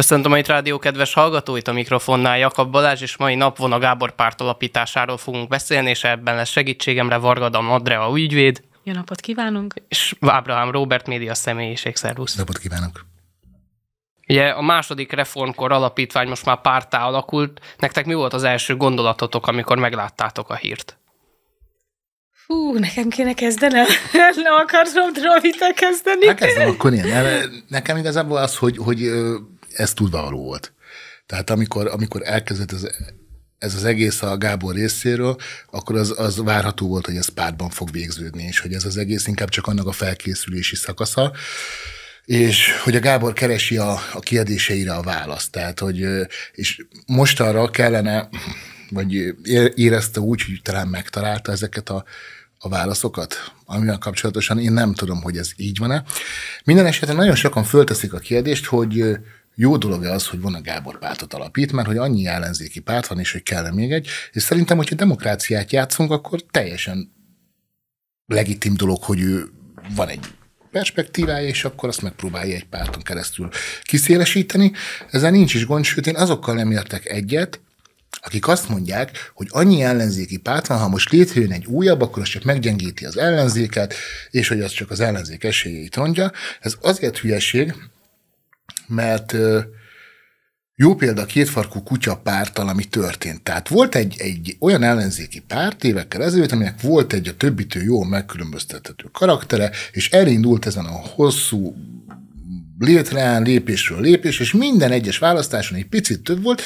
Köszöntöm a itt rádió kedves hallgatóit, a mikrofonnál Jakab Balázs, és mai nap a Gábor párt alapításáról fogunk beszélni, és ebben lesz segítségemre Vargadam Adrea ügyvéd. Jó napot kívánunk! És Ábrahám Robert média személyiség, szervusz! Napot kívánok! Ugye a második reformkor alapítvány most már pártá alakult. Nektek mi volt az első gondolatotok, amikor megláttátok a hírt? Hú, nekem kéne kezdenem. Nem akarom Dravita kezdeni. Hát kezdem akkor én. Nekem igazából az, hogy, hogy ez tudva való volt. Tehát amikor, amikor elkezdett ez, ez az egész a Gábor részéről, akkor az, az várható volt, hogy ez pártban fog végződni, és hogy ez az egész inkább csak annak a felkészülési szakasza, és hogy a Gábor keresi a, a kérdéseire a választ. Tehát, hogy és mostanra kellene, vagy érezte úgy, hogy talán megtalálta ezeket a, a válaszokat, amivel kapcsolatosan én nem tudom, hogy ez így van-e. Minden esetben nagyon sokan fölteszik a kérdést, hogy jó dolog az, hogy van a Gábor pártot alapít, mert hogy annyi ellenzéki párt van, és hogy kell még egy, és szerintem, hogyha demokráciát játszunk, akkor teljesen legitim dolog, hogy ő van egy perspektívája, és akkor azt megpróbálja egy párton keresztül kiszélesíteni. Ezzel nincs is gond, sőt én azokkal nem értek egyet, akik azt mondják, hogy annyi ellenzéki párt van, ha most létrejön egy újabb, akkor az csak meggyengíti az ellenzéket, és hogy az csak az ellenzék esélyeit mondja. Ez azért hülyeség, mert jó példa a kétfarkú kutya pártal, ami történt. Tehát volt egy, egy olyan ellenzéki párt évekkel ezelőtt, aminek volt egy a többitől jól megkülönböztethető karaktere, és elindult ezen a hosszú létrán, lépésről lépés, és minden egyes választáson egy picit több volt,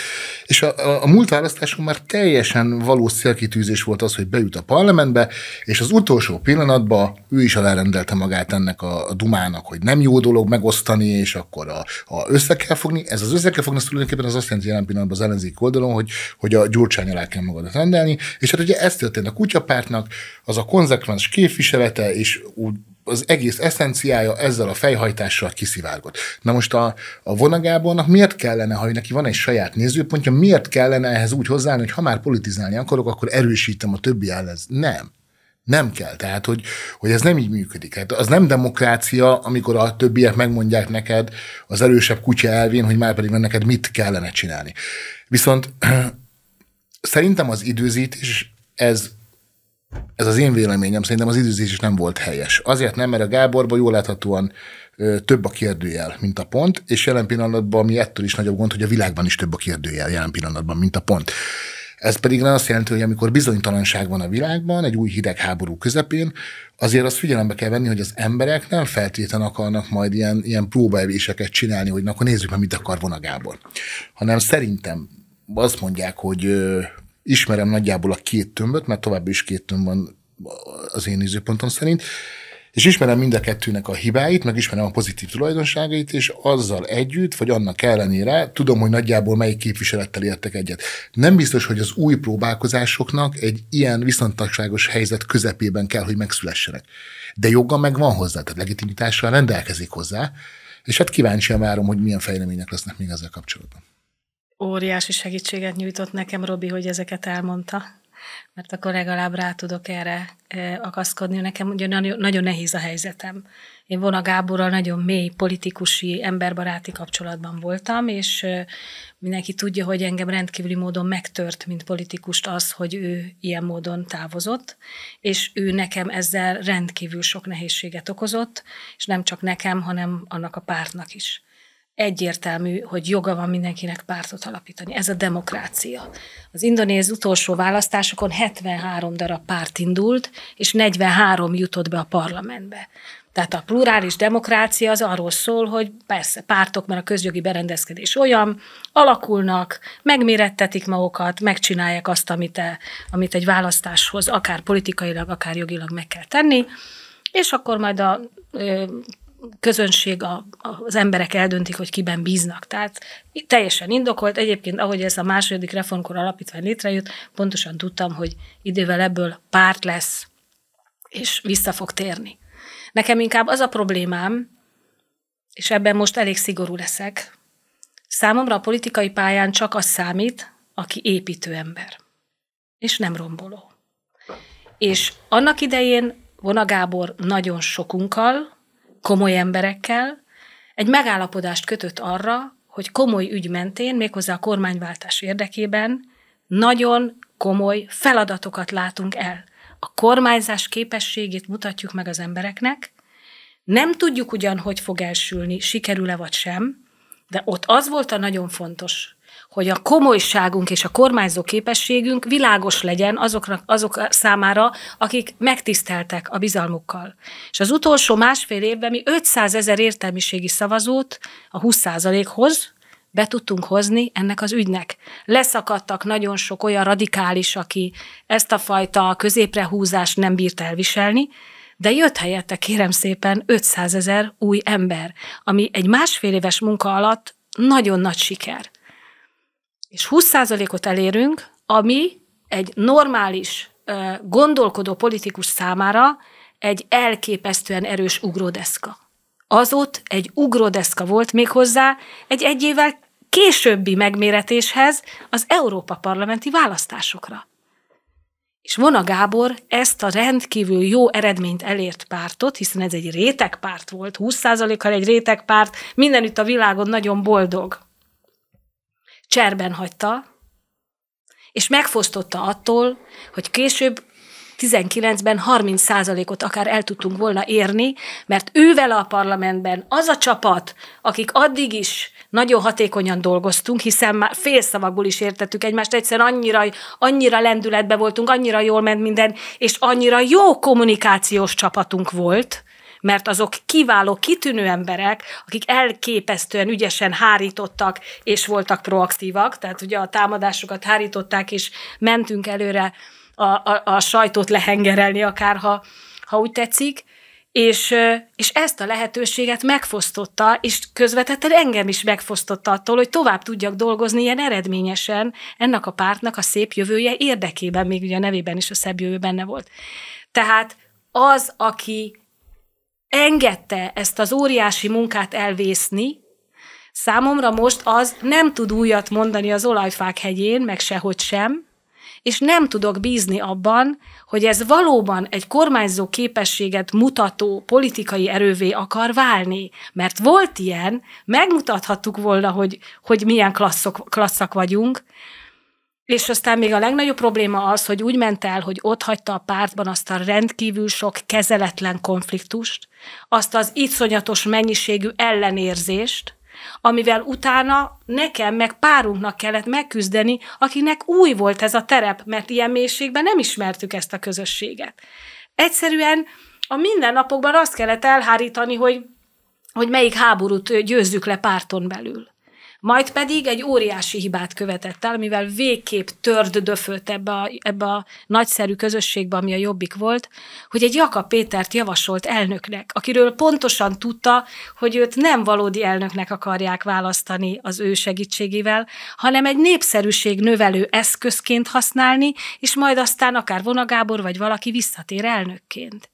és a, a, a múlt választáson már teljesen valós célkitűzés volt az, hogy bejut a parlamentbe, és az utolsó pillanatban ő is alárendelte magát ennek a, a Dumának, hogy nem jó dolog megosztani, és akkor a, a össze kell fogni. Ez az össze kell fogni, az tulajdonképpen az azt jelenti jelen pillanatban az ellenzék oldalon, hogy, hogy a gyurcsány alá kell magadat rendelni, és hát ugye ez történt a kutyapártnak, az a konzekvens képviselete, és úgy az egész eszenciája ezzel a fejhajtással kiszivárgott. Na most a, a vonagábornak miért kellene, ha neki van egy saját nézőpontja, miért kellene ehhez úgy hozzáállni, hogy ha már politizálni akarok, akkor erősítem a többi ellen. Nem. Nem kell. Tehát, hogy, hogy ez nem így működik. Hát az nem demokrácia, amikor a többiek megmondják neked az erősebb kutya elvén, hogy már pedig neked mit kellene csinálni. Viszont szerintem az időzítés ez ez az én véleményem, szerintem az időzés is nem volt helyes. Azért nem, mert a Gáborban jól láthatóan több a kérdőjel, mint a pont, és jelen pillanatban, ami ettől is nagyobb gond, hogy a világban is több a kérdőjel jelen pillanatban, mint a pont. Ez pedig nem azt jelenti, hogy amikor bizonytalanság van a világban, egy új hidegháború közepén, azért azt figyelembe kell venni, hogy az emberek nem feltétlenül akarnak majd ilyen, ilyen próbaevéseket csinálni, hogy na, akkor nézzük meg, mit akar von a Gábor. Hanem szerintem azt mondják, hogy ismerem nagyjából a két tömböt, mert további is két tömb van az én nézőpontom szerint, és ismerem mind a kettőnek a hibáit, meg ismerem a pozitív tulajdonságait, és azzal együtt, vagy annak ellenére tudom, hogy nagyjából melyik képviselettel értek egyet. Nem biztos, hogy az új próbálkozásoknak egy ilyen viszontagságos helyzet közepében kell, hogy megszülessenek. De joga meg van hozzá, tehát legitimitással rendelkezik hozzá, és hát kíváncsian várom, hogy milyen fejlemények lesznek még ezzel kapcsolatban óriási segítséget nyújtott nekem Robi, hogy ezeket elmondta, mert akkor legalább rá tudok erre akaszkodni. Nekem ugye nagyon, nagyon nehéz a helyzetem. Én Vona Gáborral nagyon mély politikusi, emberbaráti kapcsolatban voltam, és mindenki tudja, hogy engem rendkívüli módon megtört, mint politikust az, hogy ő ilyen módon távozott, és ő nekem ezzel rendkívül sok nehézséget okozott, és nem csak nekem, hanem annak a pártnak is egyértelmű, hogy joga van mindenkinek pártot alapítani. Ez a demokrácia. Az indonéz utolsó választásokon 73 darab párt indult, és 43 jutott be a parlamentbe. Tehát a plurális demokrácia az arról szól, hogy persze pártok, mert a közjogi berendezkedés olyan, alakulnak, megmérettetik magukat, megcsinálják azt, amit, e, amit egy választáshoz akár politikailag, akár jogilag meg kell tenni, és akkor majd a közönség, a, az emberek eldöntik, hogy kiben bíznak. Tehát teljesen indokolt. Egyébként, ahogy ez a második reformkor alapítvány létrejött, pontosan tudtam, hogy idővel ebből párt lesz, és vissza fog térni. Nekem inkább az a problémám, és ebben most elég szigorú leszek, számomra a politikai pályán csak az számít, aki építő ember, és nem romboló. És annak idején Vona Gábor nagyon sokunkkal, komoly emberekkel, egy megállapodást kötött arra, hogy komoly ügy mentén, méghozzá a kormányváltás érdekében nagyon komoly feladatokat látunk el. A kormányzás képességét mutatjuk meg az embereknek, nem tudjuk ugyan, hogy fog elsülni, sikerül-e vagy sem, de ott az volt a nagyon fontos, hogy a komolyságunk és a kormányzó képességünk világos legyen azoknak, azok számára, akik megtiszteltek a bizalmukkal. És az utolsó másfél évben mi 500 ezer értelmiségi szavazót a 20%-hoz be tudtunk hozni ennek az ügynek. Leszakadtak nagyon sok olyan radikális, aki ezt a fajta középrehúzást nem bírt elviselni, de jött helyette kérem szépen 500 ezer új ember, ami egy másfél éves munka alatt nagyon nagy siker és 20%-ot elérünk, ami egy normális gondolkodó politikus számára egy elképesztően erős ugródeszka. Az ott egy ugródeszka volt méghozzá egy egy évvel későbbi megméretéshez az Európa parlamenti választásokra. És Vona Gábor ezt a rendkívül jó eredményt elért pártot, hiszen ez egy rétegpárt volt, 20%-kal egy rétegpárt, mindenütt a világon nagyon boldog cserben hagyta, és megfosztotta attól, hogy később 19-ben 30%-ot akár el tudtunk volna érni, mert ővel a parlamentben az a csapat, akik addig is nagyon hatékonyan dolgoztunk, hiszen már fél szavakból is értettük egymást, egyszerűen annyira, annyira lendületbe voltunk, annyira jól ment minden, és annyira jó kommunikációs csapatunk volt, mert azok kiváló, kitűnő emberek, akik elképesztően ügyesen hárítottak és voltak proaktívak, tehát ugye a támadásokat hárították és mentünk előre a, a, a sajtót lehengerelni akár, ha, ha úgy tetszik, és, és ezt a lehetőséget megfosztotta, és közvetetten engem is megfosztotta attól, hogy tovább tudjak dolgozni ilyen eredményesen ennek a pártnak a szép jövője érdekében, még ugye a nevében is a szebb jövő benne volt. Tehát az, aki engedte ezt az óriási munkát elvészni, számomra most az nem tud újat mondani az olajfák hegyén, meg sehogy sem, és nem tudok bízni abban, hogy ez valóban egy kormányzó képességet mutató politikai erővé akar válni. Mert volt ilyen, megmutathattuk volna, hogy, hogy milyen klasszok, klasszak vagyunk, és aztán még a legnagyobb probléma az, hogy úgy ment el, hogy ott hagyta a pártban azt a rendkívül sok kezeletlen konfliktust, azt az iszonyatos mennyiségű ellenérzést, amivel utána nekem, meg párunknak kellett megküzdeni, akinek új volt ez a terep, mert ilyen mélységben nem ismertük ezt a közösséget. Egyszerűen a mindennapokban azt kellett elhárítani, hogy, hogy melyik háborút győzzük le párton belül. Majd pedig egy óriási hibát követett el, mivel végképp törd döfölt ebbe a, ebbe a nagyszerű közösségbe, ami a jobbik volt, hogy egy Jakab Pétert javasolt elnöknek, akiről pontosan tudta, hogy őt nem valódi elnöknek akarják választani az ő segítségével, hanem egy népszerűség növelő eszközként használni, és majd aztán akár vonagábor vagy valaki visszatér elnökként.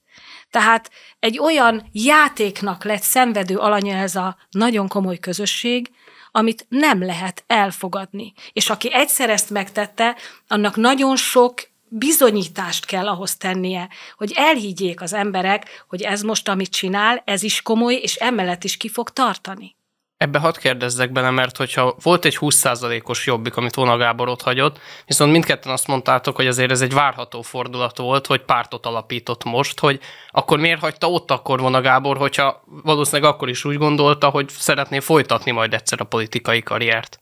Tehát egy olyan játéknak lett szenvedő alanya ez a nagyon komoly közösség, amit nem lehet elfogadni. És aki egyszer ezt megtette, annak nagyon sok bizonyítást kell ahhoz tennie, hogy elhiggyék az emberek, hogy ez most, amit csinál, ez is komoly, és emellett is ki fog tartani. Ebbe hadd kérdezzek bele, mert hogyha volt egy 20%-os jobbik, amit Vona Gábor ott hagyott, viszont mindketten azt mondtátok, hogy azért ez egy várható fordulat volt, hogy pártot alapított most, hogy akkor miért hagyta ott akkor Vona Gábor, hogyha valószínűleg akkor is úgy gondolta, hogy szeretné folytatni majd egyszer a politikai karriert?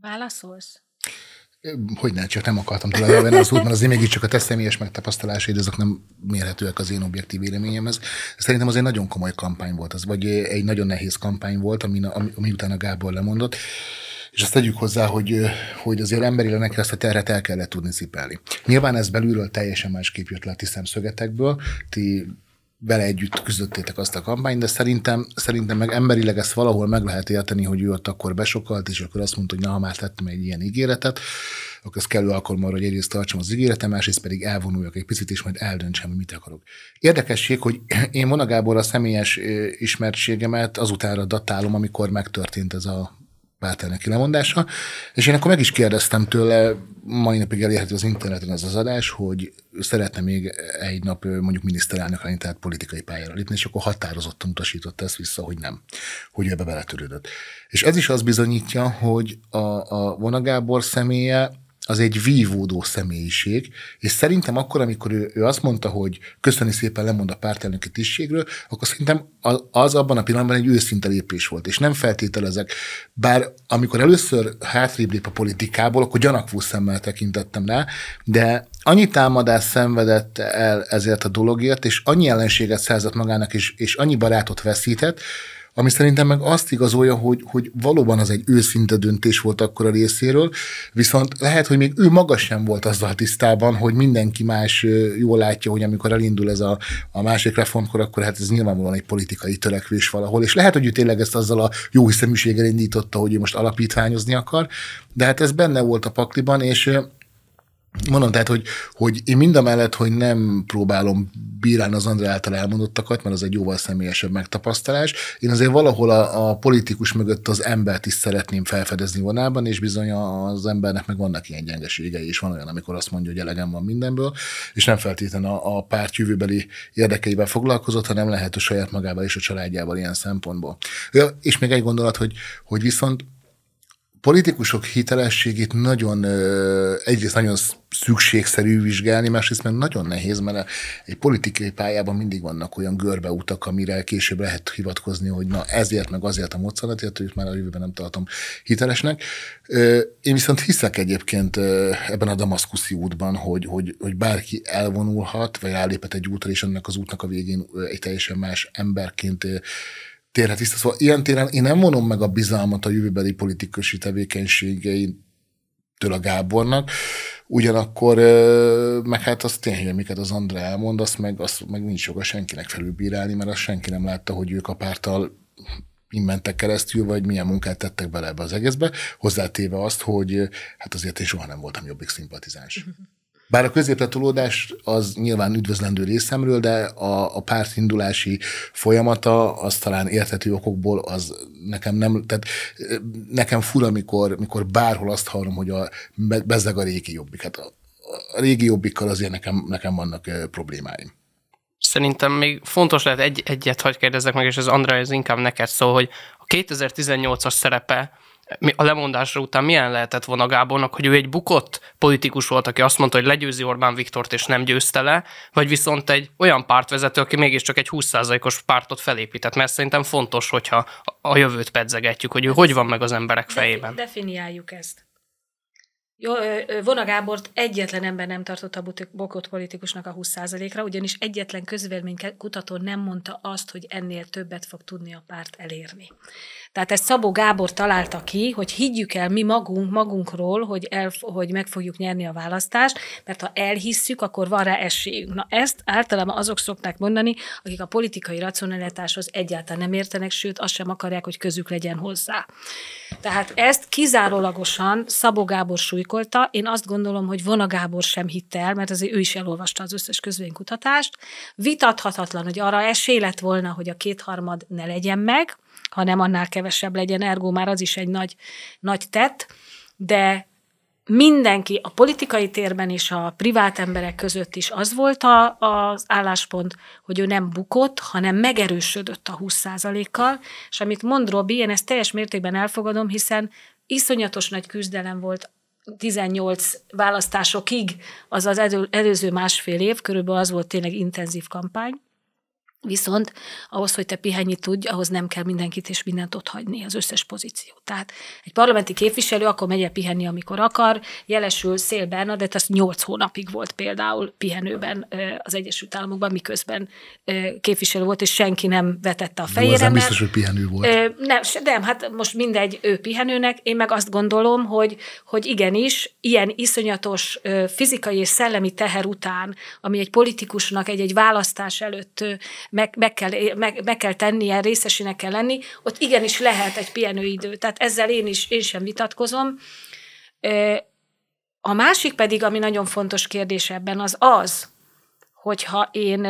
Válaszolsz? hogy ne, csak nem akartam tulajdonképpen az út, mert azért mégiscsak a te személyes megtapasztalásaid, azok nem mérhetőek az én objektív véleményemhez. Szerintem az egy nagyon komoly kampány volt az, vagy egy nagyon nehéz kampány volt, ami, ami, ami után a Gábor lemondott. És azt tegyük hozzá, hogy, hogy azért emberileg neki ezt a terhet el kellett tudni cipelni. Nyilván ez belülről teljesen másképp jött le a ti szemszögetekből, ti vele együtt küzdöttétek azt a kampányt, de szerintem, szerintem meg emberileg ezt valahol meg lehet érteni, hogy ő ott akkor besokalt, és akkor azt mondta, hogy na, ha már tettem egy ilyen ígéretet, akkor ez kellő alkalommal, hogy egyrészt tartsam az ígéretem, másrészt pedig elvonuljak egy picit, és majd eldöntsem, hogy mit akarok. Érdekesség, hogy én Vona a személyes ismertségemet azután datálom, amikor megtörtént ez a Páternek lemondása, és én akkor meg is kérdeztem tőle, mai napig elérhető az interneten ez az adás, hogy szeretne még egy nap mondjuk miniszterelnök lenni, tehát politikai pályára lépni, és akkor határozottan utasította ezt vissza, hogy nem, hogy ebbe beletörődött. És ez is azt bizonyítja, hogy a, a Vonagábor személye az egy vívódó személyiség, és szerintem akkor, amikor ő, ő azt mondta, hogy köszöni szépen lemond a pártelnöki tisztségről, akkor szerintem az abban a pillanatban egy őszinte lépés volt, és nem feltételezek. Bár amikor először hátrébb lép a politikából, akkor gyanakvó szemmel tekintettem rá, de annyi támadást szenvedett el ezért a dologért, és annyi ellenséget szerzett magának, és, és annyi barátot veszített, ami szerintem meg azt igazolja, hogy, hogy valóban az egy őszinte döntés volt akkor a részéről, viszont lehet, hogy még ő maga sem volt azzal tisztában, hogy mindenki más jól látja, hogy amikor elindul ez a, a másik reformkor, akkor hát ez nyilvánvalóan egy politikai törekvés valahol, és lehet, hogy ő tényleg ezt azzal a jó hiszeműséggel indította, hogy ő most alapítványozni akar, de hát ez benne volt a pakliban, és Mondom, tehát, hogy, hogy én mind a mellett, hogy nem próbálom bírálni az André által elmondottakat, mert az egy jóval személyesebb megtapasztalás. Én azért valahol a, a politikus mögött az embert is szeretném felfedezni vonában, és bizony az embernek meg vannak ilyen gyengeségei, és van olyan, amikor azt mondja, hogy elegem van mindenből, és nem feltétlenül a, a párt jövőbeli érdekeivel foglalkozott, hanem lehet a saját magával és a családjával ilyen szempontból. Ja, és még egy gondolat, hogy, hogy viszont politikusok hitelességét nagyon, egyrészt nagyon szükségszerű vizsgálni, másrészt mert nagyon nehéz, mert egy politikai pályában mindig vannak olyan görbeutak, amire később lehet hivatkozni, hogy na ezért, meg azért a moccanatért, hogy már a jövőben nem tartom hitelesnek. Én viszont hiszek egyébként ebben a damaszkuszi útban, hogy, hogy, hogy bárki elvonulhat, vagy állépet egy útra, és ennek az útnak a végén egy teljesen más emberként térhet vissza. Szóval ilyen téren én nem vonom meg a bizalmat a jövőbeli politikusi tevékenységeitől a Gábornak, ugyanakkor meg hát az tény, amiket az Andrá elmond, azt meg, azt meg nincs joga senkinek felülbírálni, mert azt senki nem látta, hogy ők a pártal mentek keresztül, vagy milyen munkát tettek bele ebbe az egészbe, hozzátéve azt, hogy hát azért én soha nem voltam jobbik szimpatizáns. Uh-huh. Bár a középletolódás az nyilván üdvözlendő részemről, de a, a pártindulási folyamata az talán érthető okokból az nekem nem, tehát nekem fura, mikor, mikor bárhol azt hallom, hogy a, bezzeg a régi jobbik. Hát a, a régi jobbikkal azért nekem, nekem vannak problémáim. Szerintem még fontos lehet egy, egyet, hogy kérdezzek meg, és az Andrá, ez inkább neked szól, hogy a 2018-as szerepe a lemondásra után milyen lehetett volna Gábornak, hogy ő egy bukott politikus volt, aki azt mondta, hogy legyőzi Orbán Viktort, és nem győzte le, vagy viszont egy olyan pártvezető, aki mégiscsak egy 20%-os pártot felépített, mert szerintem fontos, hogyha a jövőt pedzegetjük, hogy ő hogy van meg az emberek fejében. Definiáljuk ezt. Jó, Vona Gábort egyetlen ember nem tartotta bokot politikusnak a 20%-ra, ugyanis egyetlen közvélemény kutató nem mondta azt, hogy ennél többet fog tudni a párt elérni. Tehát ezt Szabó Gábor találta ki, hogy higgyük el mi magunk, magunkról, hogy, el, hogy meg fogjuk nyerni a választást, mert ha elhisszük, akkor van rá esélyünk. Na ezt általában azok szokták mondani, akik a politikai racionalitáshoz egyáltalán nem értenek, sőt azt sem akarják, hogy közük legyen hozzá. Tehát ezt kizárólagosan Szabó Gábor súlykolta, én azt gondolom, hogy Vona Gábor sem hitte el, mert azért ő is elolvasta az összes közvénykutatást. Vitathatatlan, hogy arra esély lett volna, hogy a kétharmad ne legyen meg, hanem annál kevesebb legyen, ergo már az is egy nagy, nagy tett, de mindenki a politikai térben és a privát emberek között is az volt a, az álláspont, hogy ő nem bukott, hanem megerősödött a 20%-kal, és amit mond Robi, én ezt teljes mértékben elfogadom, hiszen iszonyatos nagy küzdelem volt 18 választásokig, az az előző másfél év, körülbelül az volt tényleg intenzív kampány, Viszont ahhoz, hogy te pihenni tudj, ahhoz nem kell mindenkit és mindent ott hagyni, az összes pozíciót. Tehát egy parlamenti képviselő akkor megy el pihenni, amikor akar. Jelesül Szél Bernadett, az 8 hónapig volt például pihenőben az Egyesült Államokban, miközben képviselő volt, és senki nem vetette a fejére. Nem biztos, hogy pihenő volt. Nem, nem, hát most mindegy, ő pihenőnek. Én meg azt gondolom, hogy, hogy igenis, ilyen iszonyatos fizikai és szellemi teher után, ami egy politikusnak egy-egy választás előtt meg, meg, kell, meg, meg kell tennie, részesének kell lenni, ott igenis lehet egy pihenőidő. Tehát ezzel én is én sem vitatkozom. A másik pedig, ami nagyon fontos kérdés ebben, az az, hogyha én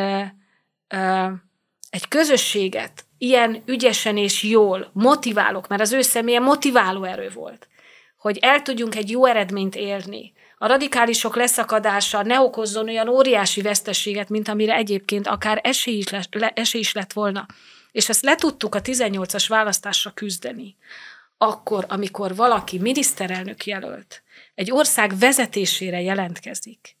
egy közösséget ilyen ügyesen és jól motiválok, mert az ő személye motiváló erő volt, hogy el tudjunk egy jó eredményt érni, a radikálisok leszakadása ne okozzon olyan óriási veszteséget, mint amire egyébként akár esély is, le, le, esély is lett volna. És ezt le tudtuk a 18-as választásra küzdeni. Akkor, amikor valaki miniszterelnök jelölt, egy ország vezetésére jelentkezik,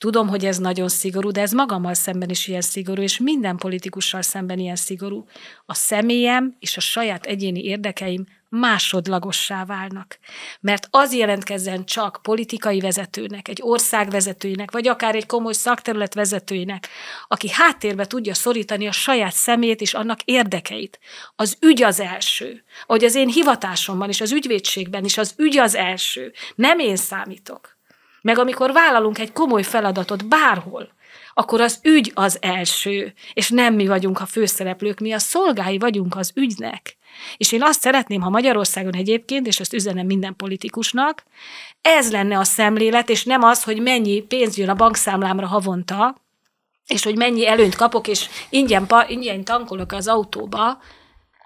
Tudom, hogy ez nagyon szigorú, de ez magammal szemben is ilyen szigorú, és minden politikussal szemben ilyen szigorú. A személyem és a saját egyéni érdekeim másodlagossá válnak. Mert az jelentkezzen csak politikai vezetőnek, egy ország vezetőinek, vagy akár egy komoly szakterület vezetőinek, aki háttérbe tudja szorítani a saját szemét és annak érdekeit. Az ügy az első. Ahogy az én hivatásomban és az ügyvédségben is az ügy az első. Nem én számítok. Meg amikor vállalunk egy komoly feladatot bárhol, akkor az ügy az első, és nem mi vagyunk a főszereplők, mi a szolgái vagyunk az ügynek. És én azt szeretném, ha Magyarországon egyébként, és ezt üzenem minden politikusnak, ez lenne a szemlélet, és nem az, hogy mennyi pénz jön a bankszámlámra havonta, és hogy mennyi előnyt kapok, és ingyen, ingyen tankolok az autóba,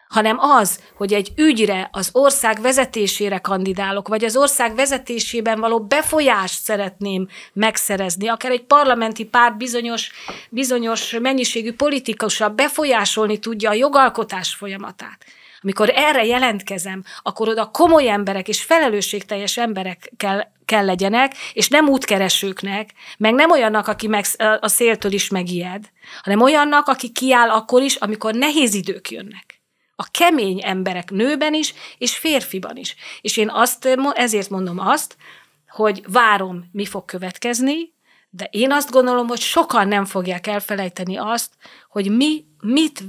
hanem az, hogy egy ügyre, az ország vezetésére kandidálok, vagy az ország vezetésében való befolyást szeretném megszerezni, akár egy parlamenti párt bizonyos, bizonyos mennyiségű politikusa befolyásolni tudja a jogalkotás folyamatát amikor erre jelentkezem, akkor oda komoly emberek és felelősségteljes emberek kell, kell legyenek, és nem útkeresőknek, meg nem olyannak, aki meg, a széltől is megijed, hanem olyannak, aki kiáll akkor is, amikor nehéz idők jönnek a kemény emberek nőben is, és férfiban is. És én azt, ezért mondom azt, hogy várom, mi fog következni, de én azt gondolom, hogy sokan nem fogják elfelejteni azt, hogy mi mit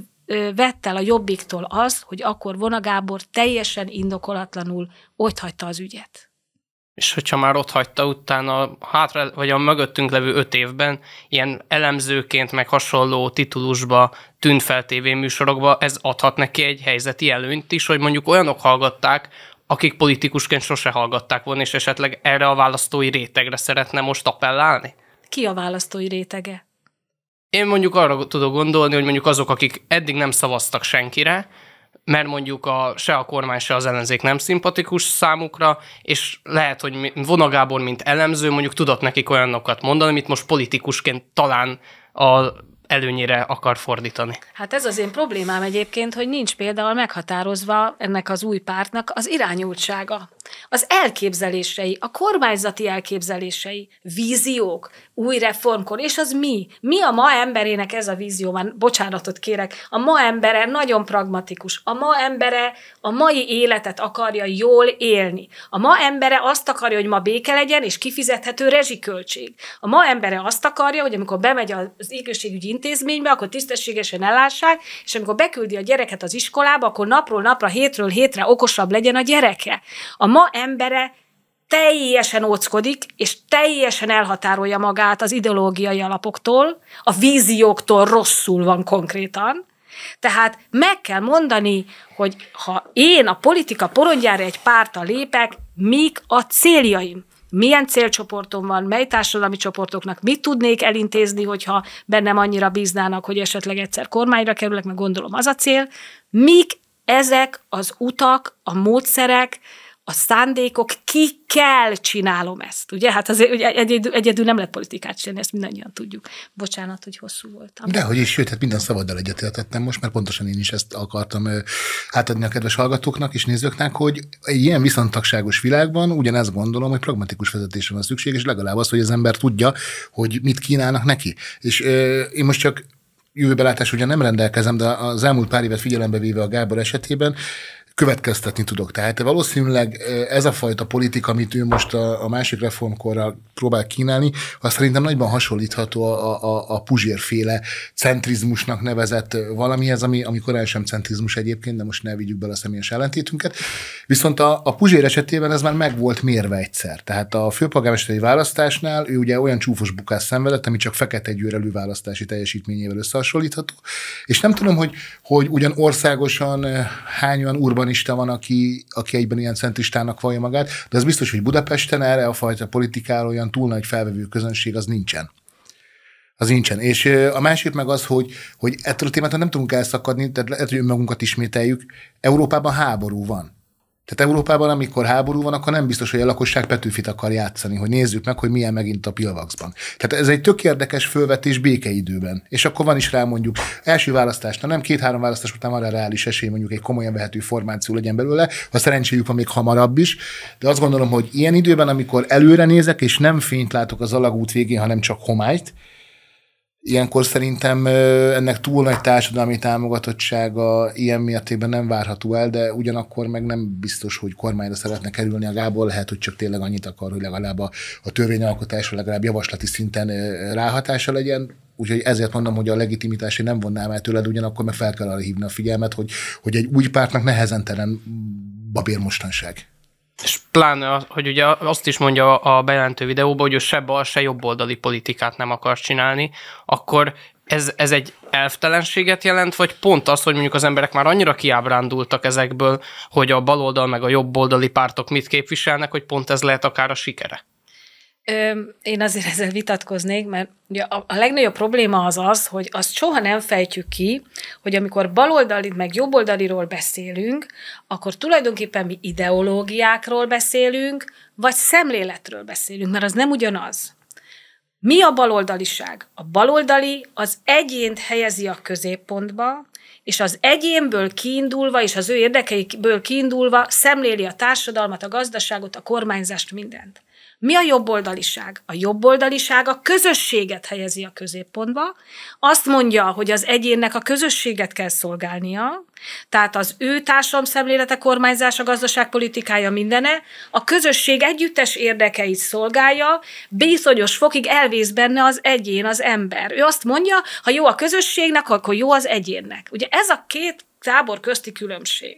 vett el a jobbiktól az, hogy akkor vonagábor teljesen indokolatlanul ott hagyta az ügyet. És hogyha már ott hagyta, utána hátra, vagy a mögöttünk levő öt évben ilyen elemzőként, meg hasonló titulusba tűnt fel tévéműsorokba, ez adhat neki egy helyzeti előnyt is, hogy mondjuk olyanok hallgatták, akik politikusként sose hallgatták volna, és esetleg erre a választói rétegre szeretne most appellálni? Ki a választói rétege? Én mondjuk arra tudok gondolni, hogy mondjuk azok, akik eddig nem szavaztak senkire, mert mondjuk a, se a kormány, se az ellenzék nem szimpatikus számukra, és lehet, hogy Vona mint elemző, mondjuk tudott nekik olyanokat mondani, amit most politikusként talán a előnyére akar fordítani. Hát ez az én problémám egyébként, hogy nincs például meghatározva ennek az új pártnak az irányultsága az elképzelései, a kormányzati elképzelései, víziók, új reformkor, és az mi? Mi a ma emberének ez a vízió? Már bocsánatot kérek, a ma embere nagyon pragmatikus, a ma embere a mai életet akarja jól élni. A ma embere azt akarja, hogy ma béke legyen, és kifizethető rezsiköltség. A ma embere azt akarja, hogy amikor bemegy az égőségügyi intézménybe, akkor tisztességesen ellássák, és amikor beküldi a gyereket az iskolába, akkor napról napra, hétről hétre okosabb legyen a gyereke. A ma embere teljesen óckodik, és teljesen elhatárolja magát az ideológiai alapoktól, a vízióktól rosszul van konkrétan, tehát meg kell mondani, hogy ha én a politika porondjára egy párta lépek, mik a céljaim? Milyen célcsoportom van, mely társadalmi csoportoknak mit tudnék elintézni, hogyha bennem annyira bíznának, hogy esetleg egyszer kormányra kerülek, mert gondolom az a cél. Mik ezek az utak, a módszerek, a szándékok, ki kell csinálom ezt, ugye? Hát azért ugye egyedül, egyedül nem lehet politikát csinálni, ezt mindannyian tudjuk. Bocsánat, hogy hosszú voltam. De hogy is, sőt, hát minden szabaddal egyetértettem most, mert pontosan én is ezt akartam átadni a kedves hallgatóknak és nézőknek, hogy egy ilyen viszontagságos világban ugyanezt gondolom, hogy pragmatikus vezetésre van szükség, és legalább az, hogy az ember tudja, hogy mit kínálnak neki. És ö, én most csak jövőbelátás ugye nem rendelkezem, de az elmúlt pár évet figyelembe véve a Gábor esetében következtetni tudok. Tehát valószínűleg ez a fajta politika, amit ő most a, a másik reformkorral próbál kínálni, az szerintem nagyban hasonlítható a, a, a puzsérféle centrizmusnak nevezett valamihez, ami, ami korán sem centrizmus egyébként, de most ne vigyük bele a személyes ellentétünket. Viszont a, a puzsér esetében ez már meg volt mérve egyszer. Tehát a főpolgármesteri választásnál ő ugye olyan csúfos bukás szenvedett, ami csak fekete győr előválasztási teljesítményével összehasonlítható. És nem tudom, hogy, hogy ugyan országosan hány olyan urban szuverenista van, aki, aki egyben ilyen centristának vallja magát, de az biztos, hogy Budapesten erre a fajta politikára olyan túl nagy felvevő közönség az nincsen. Az nincsen. És a másik meg az, hogy, hogy ettől a témától nem tudunk elszakadni, tehát lehet, hogy önmagunkat ismételjük. Európában háború van. Tehát Európában, amikor háború van, akkor nem biztos, hogy a lakosság Petőfit akar játszani, hogy nézzük meg, hogy milyen megint a Pilvaxban. Tehát ez egy tök érdekes fölvetés békeidőben. És akkor van is rá mondjuk első választás, na nem két-három választás után van rá reális esély, mondjuk egy komolyan vehető formáció legyen belőle, ha szerencséjük van még hamarabb is. De azt gondolom, hogy ilyen időben, amikor előre nézek, és nem fényt látok az alagút végén, hanem csak homályt, ilyenkor szerintem ennek túl nagy társadalmi támogatottsága ilyen mértékben nem várható el, de ugyanakkor meg nem biztos, hogy kormányra szeretne kerülni a Gábor, lehet, hogy csak tényleg annyit akar, hogy legalább a, a törvényalkotásra legalább javaslati szinten ráhatása legyen, Úgyhogy ezért mondom, hogy a legitimitásé nem vonnám el tőled, ugyanakkor meg fel kell arra hívni a figyelmet, hogy, hogy egy új pártnak nehezen terem babér mostanság. És pláne, hogy ugye azt is mondja a bejelentő videóban, hogy ő se bal, se jobb oldali politikát nem akar csinálni, akkor ez, ez egy elvtelenséget jelent, vagy pont az, hogy mondjuk az emberek már annyira kiábrándultak ezekből, hogy a baloldal meg a jobb oldali pártok mit képviselnek, hogy pont ez lehet akár a sikere? Én azért ezzel vitatkoznék, mert ugye a, a legnagyobb probléma az az, hogy azt soha nem fejtjük ki, hogy amikor baloldali meg jobboldaliról beszélünk, akkor tulajdonképpen mi ideológiákról beszélünk, vagy szemléletről beszélünk, mert az nem ugyanaz. Mi a baloldaliság? A baloldali az egyént helyezi a középpontba, és az egyénből kiindulva, és az ő érdekeiből kiindulva szemléli a társadalmat, a gazdaságot, a kormányzást, mindent. Mi a jobboldaliság? A jobboldaliság a közösséget helyezi a középpontba, azt mondja, hogy az egyénnek a közösséget kell szolgálnia, tehát az ő társadalom szemlélete, kormányzása, gazdaságpolitikája mindene, a közösség együttes érdekeit szolgálja, bizonyos fokig elvész benne az egyén, az ember. Ő azt mondja, ha jó a közösségnek, akkor jó az egyénnek. Ugye ez a két tábor közti különbség.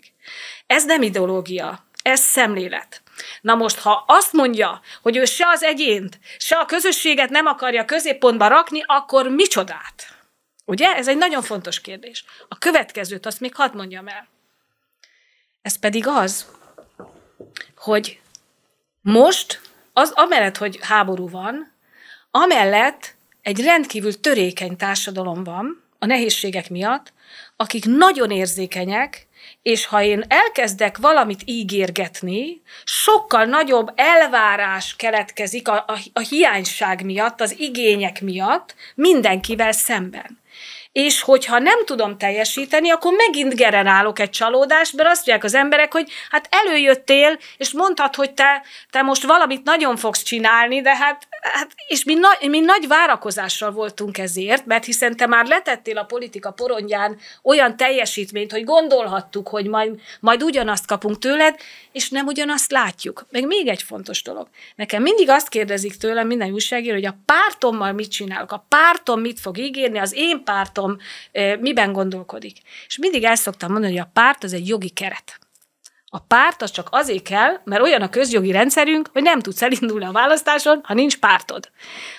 Ez nem ideológia, ez szemlélet. Na most, ha azt mondja, hogy ő se az egyént, se a közösséget nem akarja középpontba rakni, akkor micsodát? Ugye? Ez egy nagyon fontos kérdés. A következőt azt még hadd mondjam el. Ez pedig az, hogy most, az amellett, hogy háború van, amellett egy rendkívül törékeny társadalom van a nehézségek miatt, akik nagyon érzékenyek és ha én elkezdek valamit ígérgetni, sokkal nagyobb elvárás keletkezik a, a, a hiányság miatt, az igények miatt mindenkivel szemben és hogyha nem tudom teljesíteni, akkor megint generálok egy csalódást, mert azt mondják az emberek, hogy hát előjöttél, és mondtad, hogy te, te most valamit nagyon fogsz csinálni, de hát, hát és mi, na, mi nagy várakozással voltunk ezért, mert hiszen te már letettél a politika porondján olyan teljesítményt, hogy gondolhattuk, hogy majd, majd ugyanazt kapunk tőled, és nem ugyanazt látjuk. Meg még egy fontos dolog. Nekem mindig azt kérdezik tőlem minden újságíró, hogy a pártommal mit csinálok, a pártom mit fog ígérni, az én pártom e, miben gondolkodik. És mindig el szoktam mondani, hogy a párt az egy jogi keret. A párt az csak azért kell, mert olyan a közjogi rendszerünk, hogy nem tudsz elindulni a választáson, ha nincs pártod.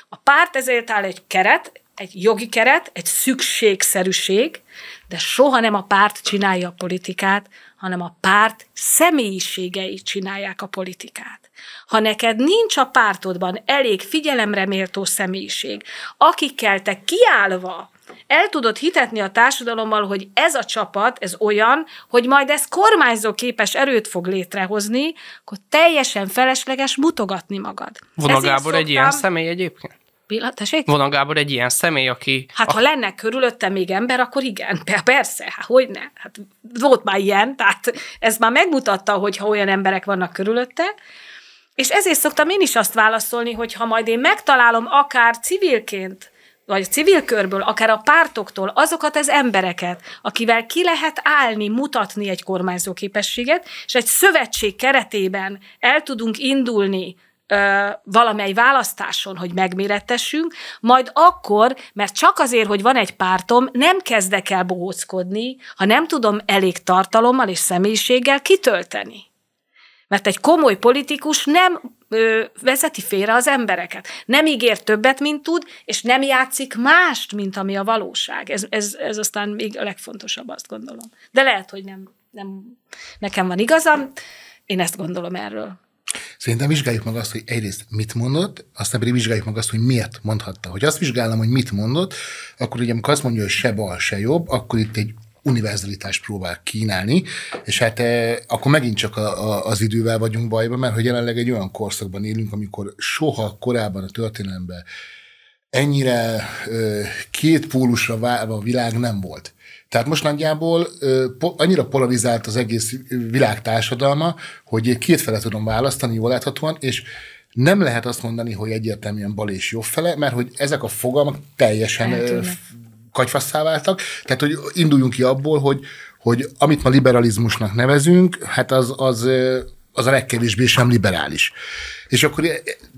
A párt ezért áll egy keret, egy jogi keret, egy szükségszerűség, de soha nem a párt csinálja a politikát, hanem a párt személyiségei csinálják a politikát. Ha neked nincs a pártodban elég figyelemre méltó személyiség, akikkel te kiállva el tudod hitetni a társadalommal, hogy ez a csapat, ez olyan, hogy majd ez kormányzó képes erőt fog létrehozni, akkor teljesen felesleges mutogatni magad. Vona Gábor szoktam... egy ilyen személy egyébként? Pillan- tessék? a Gábor egy ilyen személy, aki... Hát a... ha lenne körülötte még ember, akkor igen, persze, hát hogy ne? Hát volt már ilyen, tehát ez már megmutatta, hogy ha olyan emberek vannak körülötte, és ezért szoktam én is azt válaszolni, hogy ha majd én megtalálom akár civilként, vagy a civil körből, akár a pártoktól azokat az embereket, akivel ki lehet állni, mutatni egy kormányzó képességet, és egy szövetség keretében el tudunk indulni valamely választáson, hogy megmérettessünk, majd akkor, mert csak azért, hogy van egy pártom, nem kezdek el bohóckodni, ha nem tudom elég tartalommal és személyiséggel kitölteni. Mert egy komoly politikus nem ö, vezeti félre az embereket. Nem ígér többet, mint tud, és nem játszik mást, mint ami a valóság. Ez, ez, ez aztán még a legfontosabb, azt gondolom. De lehet, hogy nem, nem nekem van igazam, én ezt gondolom erről. Szerintem vizsgáljuk meg azt, hogy egyrészt mit mondott, aztán pedig vizsgáljuk meg azt, hogy miért mondhatta. Hogy azt vizsgálom, hogy mit mondott, akkor ugye amikor azt mondja, hogy se bal, se jobb, akkor itt egy univerzalitást próbál kínálni, és hát e, akkor megint csak a, a, az idővel vagyunk bajban, mert hogy jelenleg egy olyan korszakban élünk, amikor soha korábban a történelemben ennyire e, két pólusra válva a világ nem volt. Tehát most nagyjából annyira polarizált az egész világ társadalma, hogy két fele tudom választani jól láthatóan, és nem lehet azt mondani, hogy egyértelműen bal és jobb fele, mert hogy ezek a fogalmak teljesen kagyfasszá váltak. Tehát, hogy induljunk ki abból, hogy, hogy amit ma liberalizmusnak nevezünk, hát az, az, az a legkevésbé sem liberális. És akkor, e,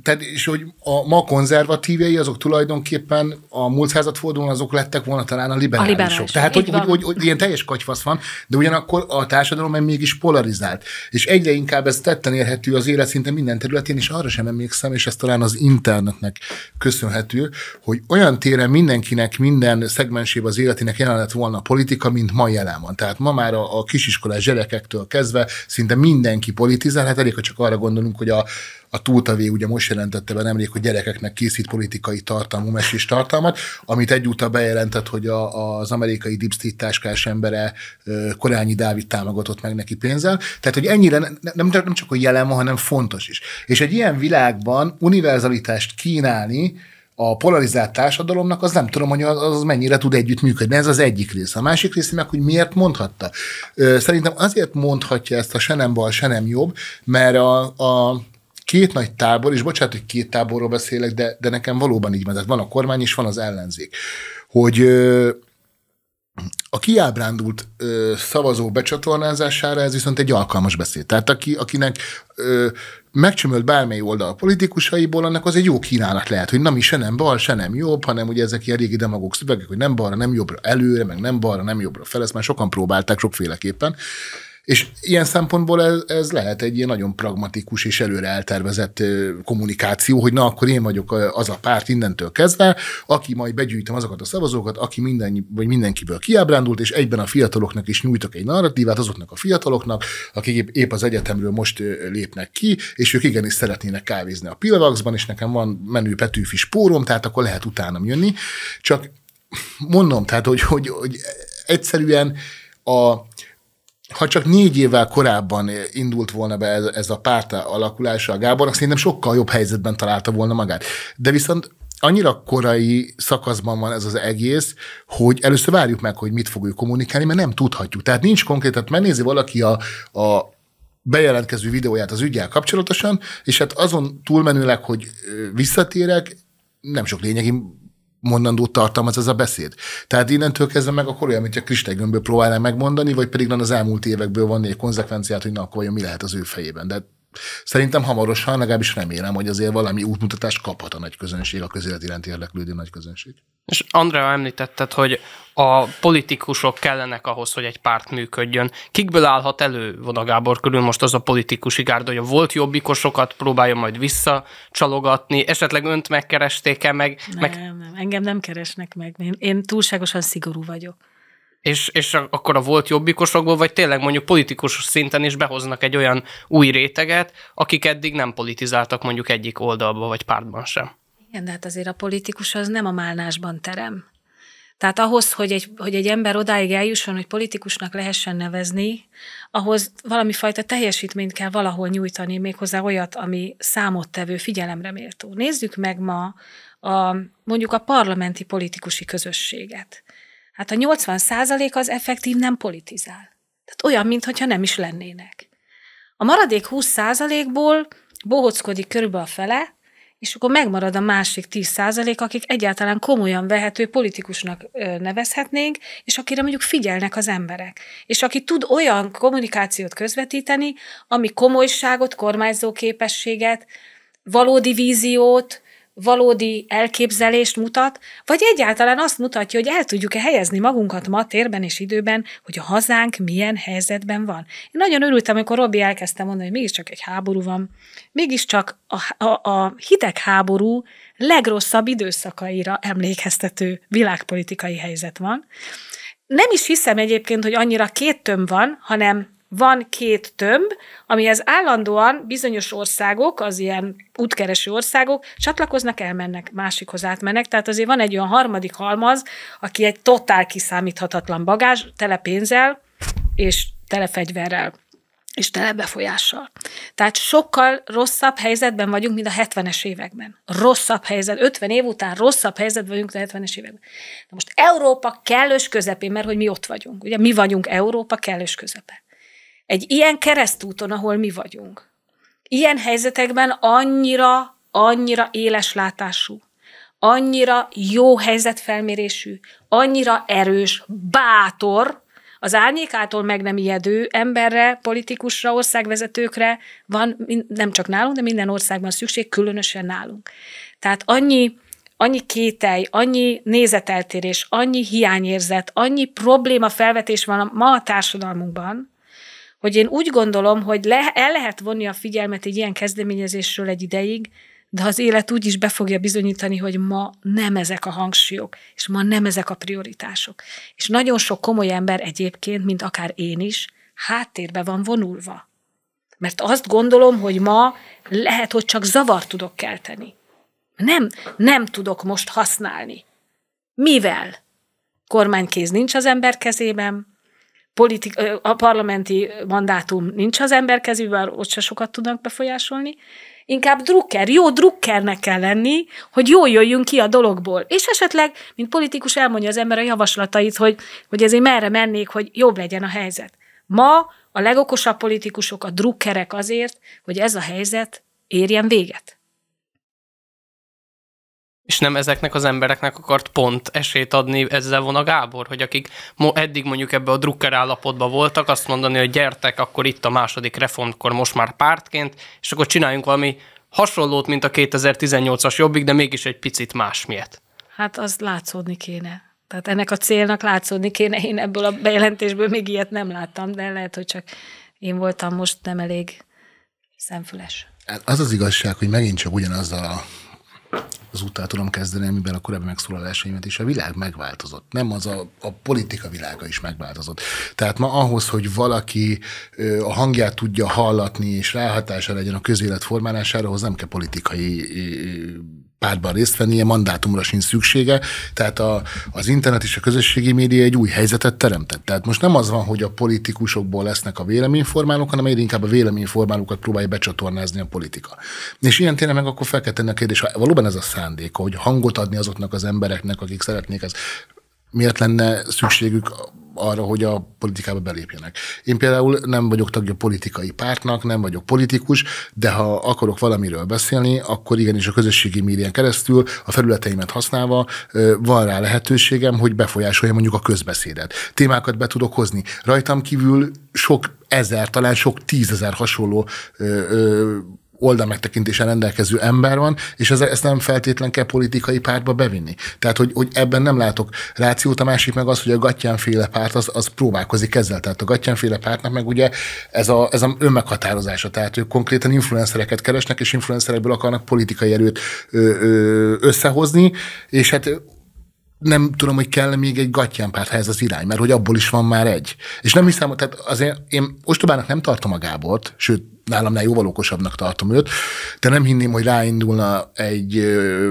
tehát, és hogy a ma konzervatívei azok tulajdonképpen a múlt századfordulón azok lettek volna talán a liberálisok. A liberálisok. Tehát, hogy, hogy, hogy, hogy, ilyen teljes katyfasz van, de ugyanakkor a társadalom még mégis polarizált. És egyre inkább ez tetten érhető az élet szinte minden területén, és arra sem emlékszem, és ez talán az internetnek köszönhető, hogy olyan téren mindenkinek, minden szegmensébe az életének jelen lett volna a politika, mint ma jelen van. Tehát ma már a, a kisiskolás gyerekektől kezdve szinte mindenki politizál, hát elég, ha csak arra gondolunk, hogy a, a Túltavé ugye most jelentette be nemrég, hogy gyerekeknek készít politikai tartalmú mesés tartalmat, amit egyúttal bejelentett, hogy a, az amerikai Deep State táskás embere Korányi Dávid támogatott meg neki pénzzel. Tehát, hogy ennyire nem, nem, nem csak a jelen van, hanem fontos is. És egy ilyen világban univerzalitást kínálni, a polarizált társadalomnak, az nem tudom, hogy az, az mennyire tud együttműködni. Ez az egyik rész. A másik rész meg, hogy miért mondhatta. Szerintem azért mondhatja ezt a se nem bal, se nem jobb, mert a, a két nagy tábor, és bocsánat, hogy két táborról beszélek, de, de nekem valóban így van. Tehát van a kormány, és van az ellenzék. Hogy a kiábrándult szavazó becsatornázására ez viszont egy alkalmas beszéd. Tehát aki, akinek ö, megcsömölt bármely oldal politikusaiból, annak az egy jó kínálat lehet, hogy nem is se nem bal, se nem jobb, hanem ugye ezek ilyen régi demagóg szövegek, hogy nem balra, nem jobbra előre, meg nem balra, nem jobbra fel, ezt már sokan próbálták sokféleképpen. És ilyen szempontból ez, ez lehet egy ilyen nagyon pragmatikus és előre eltervezett kommunikáció, hogy na, akkor én vagyok az a párt innentől kezdve, aki majd begyűjtöm azokat a szavazókat, aki minden, vagy mindenkiből kiábrándult, és egyben a fiataloknak is nyújtok egy narratívát, azoknak a fiataloknak, akik épp az egyetemről most lépnek ki, és ők igenis szeretnének kávézni a Pilvaxban, és nekem van menő petűfi spórom, tehát akkor lehet utánam jönni. Csak mondom, tehát, hogy, hogy, hogy egyszerűen a, ha csak négy évvel korábban indult volna be ez, ez a párt alakulása a Gábornak, szerintem sokkal jobb helyzetben találta volna magát. De viszont annyira korai szakaszban van ez az egész, hogy először várjuk meg, hogy mit fogjuk kommunikálni, mert nem tudhatjuk. Tehát nincs konkrét, tehát megnézi valaki a, a bejelentkező videóját az ügyel kapcsolatosan, és hát azon túlmenőleg, hogy visszatérek, nem sok lényegi mondandót tartalmaz ez a beszéd. Tehát innentől kezdve meg akkor olyan, mintha kristálygömbből próbálnám megmondani, vagy pedig az elmúlt évekből van egy konzekvenciát, hogy na, akkor vajon mi lehet az ő fejében. De Szerintem hamarosan, legalábbis remélem, hogy azért valami útmutatást kaphat a nagy közönség, a közélet iránt érdeklődő nagy közönség. És Andrea említetted, hogy a politikusok kellenek ahhoz, hogy egy párt működjön. Kikből állhat elő Voda Gábor körül most az a politikusi gárda, hogy a volt jobbikosokat próbálja majd visszacsalogatni, esetleg önt megkeresték-e meg? Nem, meg... nem, engem nem keresnek meg. Én, én túlságosan szigorú vagyok és, és akkor a volt jobbikosokból, vagy tényleg mondjuk politikus szinten is behoznak egy olyan új réteget, akik eddig nem politizáltak mondjuk egyik oldalba, vagy pártban sem. Igen, de hát azért a politikus az nem a málnásban terem. Tehát ahhoz, hogy egy, hogy egy ember odáig eljusson, hogy politikusnak lehessen nevezni, ahhoz valami fajta teljesítményt kell valahol nyújtani, méghozzá olyat, ami számottevő, figyelemre méltó. Nézzük meg ma a, mondjuk a parlamenti politikusi közösséget. Hát a 80 százalék az effektív nem politizál. Tehát olyan, mintha nem is lennének. A maradék 20 százalékból bohockodik körülbelül a fele, és akkor megmarad a másik 10 százalék, akik egyáltalán komolyan vehető politikusnak nevezhetnénk, és akire mondjuk figyelnek az emberek. És aki tud olyan kommunikációt közvetíteni, ami komolyságot, kormányzó képességet, valódi víziót, valódi elképzelést mutat, vagy egyáltalán azt mutatja, hogy el tudjuk-e helyezni magunkat ma térben és időben, hogy a hazánk milyen helyzetben van. Én nagyon örültem, amikor Robi elkezdte mondani, hogy mégiscsak egy háború van, mégiscsak a, a, a háború, legrosszabb időszakaira emlékeztető világpolitikai helyzet van. Nem is hiszem egyébként, hogy annyira két töm van, hanem van két tömb, amihez állandóan bizonyos országok, az ilyen útkereső országok csatlakoznak, elmennek, másikhoz átmennek, tehát azért van egy olyan harmadik halmaz, aki egy totál kiszámíthatatlan bagázs, tele pénzzel és tele fegyverrel és tele befolyással. Tehát sokkal rosszabb helyzetben vagyunk, mint a 70-es években. Rosszabb helyzet, 50 év után rosszabb helyzetben vagyunk, mint a 70-es években. Na most Európa kellős közepén, mert hogy mi ott vagyunk. Ugye mi vagyunk Európa kellős közepén. Egy ilyen keresztúton, ahol mi vagyunk. Ilyen helyzetekben annyira, annyira éles látású, annyira jó helyzetfelmérésű, annyira erős, bátor, az árnyékától meg nem ijedő emberre, politikusra, országvezetőkre van nem csak nálunk, de minden országban szükség, különösen nálunk. Tehát annyi, annyi kételj, annyi nézeteltérés, annyi hiányérzet, annyi probléma felvetés van a ma a társadalmunkban, hogy én úgy gondolom, hogy le, el lehet vonni a figyelmet egy ilyen kezdeményezésről egy ideig, de az élet úgy is be fogja bizonyítani, hogy ma nem ezek a hangsúlyok, és ma nem ezek a prioritások. És nagyon sok komoly ember egyébként, mint akár én is, háttérbe van vonulva. Mert azt gondolom, hogy ma lehet, hogy csak zavar tudok kelteni. Nem, nem tudok most használni. Mivel? Kormánykéz nincs az ember kezében, politik, a parlamenti mandátum nincs az ember kezében, ott se sokat tudnak befolyásolni, inkább drukker, jó drukkernek kell lenni, hogy jól jöjjünk ki a dologból. És esetleg, mint politikus elmondja az ember a javaslatait, hogy, hogy ezért merre mennék, hogy jobb legyen a helyzet. Ma a legokosabb politikusok a drukkerek azért, hogy ez a helyzet érjen véget. És nem ezeknek az embereknek akart pont esélyt adni ezzel von a Gábor, hogy akik eddig mondjuk ebbe a drukker állapotba voltak, azt mondani, hogy gyertek, akkor itt a második reformkor most már pártként, és akkor csináljunk valami hasonlót, mint a 2018-as jobbik, de mégis egy picit más Hát az látszódni kéne. Tehát ennek a célnak látszódni kéne, én ebből a bejelentésből még ilyet nem láttam, de lehet, hogy csak én voltam most nem elég szemfüles. Hát az az igazság, hogy megint csak ugyanazzal a az úttal tudom kezdeni, amiben a korábbi megszólalásaimat is a világ megváltozott. Nem az a, a politika világa is megváltozott. Tehát ma ahhoz, hogy valaki a hangját tudja hallatni, és ráhatása legyen a közélet formálására, ahhoz nem kell politikai pártban részt venni, ilyen mandátumra sincs szüksége, tehát a, az internet és a közösségi média egy új helyzetet teremtett. Tehát most nem az van, hogy a politikusokból lesznek a véleményformálók, hanem egyre inkább a véleményformálókat próbálja becsatornázni a politika. És ilyen tényleg meg akkor fel kell tenni a kérdés, ha valóban ez a szándék, hogy hangot adni azoknak az embereknek, akik szeretnék, ez miért lenne szükségük arra, hogy a politikába belépjenek. Én például nem vagyok tagja politikai pártnak, nem vagyok politikus, de ha akarok valamiről beszélni, akkor igenis a közösségi médián keresztül, a felületeimet használva van rá lehetőségem, hogy befolyásolja mondjuk a közbeszédet. Témákat be tudok hozni. Rajtam kívül sok ezer, talán sok tízezer hasonló ö, ö, oldalmegtekintéssel rendelkező ember van, és ez, ezt nem feltétlen kell politikai pártba bevinni. Tehát, hogy, hogy ebben nem látok rációt, a másik meg az, hogy a gatyánféle párt az, az próbálkozik ezzel. Tehát a gatyánféle pártnak meg ugye ez a, ez a önmeghatározása, tehát ők konkrétan influencereket keresnek, és influencerekből akarnak politikai erőt összehozni, és hát nem tudom, hogy kell még egy gatyánpárt, ha ez az irány, mert hogy abból is van már egy. És nem hiszem, tehát azért én ostobának nem tartom a Gábort, sőt, nálamnál jóval okosabbnak tartom őt, de nem hinném, hogy ráindulna egy ö,